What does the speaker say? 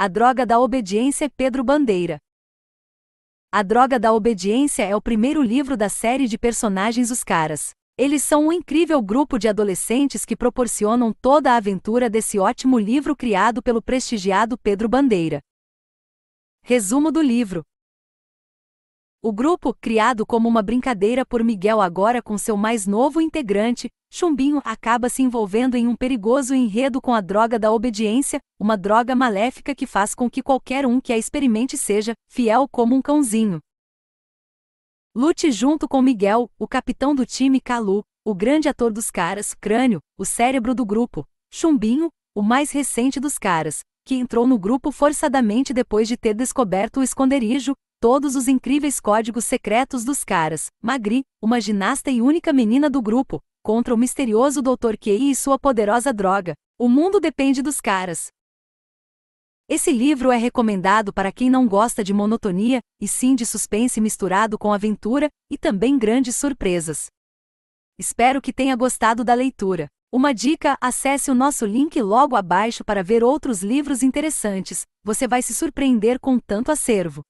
A droga da obediência é Pedro Bandeira. A droga da obediência é o primeiro livro da série de personagens Os Caras. Eles são um incrível grupo de adolescentes que proporcionam toda a aventura desse ótimo livro criado pelo prestigiado Pedro Bandeira. Resumo do livro: o grupo, criado como uma brincadeira por Miguel agora com seu mais novo integrante, Chumbinho, acaba se envolvendo em um perigoso enredo com a droga da obediência, uma droga maléfica que faz com que qualquer um que a experimente seja fiel como um cãozinho. Lute junto com Miguel, o capitão do time Calu, o grande ator dos caras, Crânio, o cérebro do grupo, Chumbinho, o mais recente dos caras, que entrou no grupo forçadamente depois de ter descoberto o esconderijo, todos os incríveis códigos secretos dos caras, Magri, uma ginasta e única menina do grupo, contra o misterioso Dr. Kei e sua poderosa droga. O mundo depende dos caras. Esse livro é recomendado para quem não gosta de monotonia, e sim de suspense misturado com aventura, e também grandes surpresas. Espero que tenha gostado da leitura. Uma dica: acesse o nosso link logo abaixo para ver outros livros interessantes, você vai se surpreender com tanto acervo.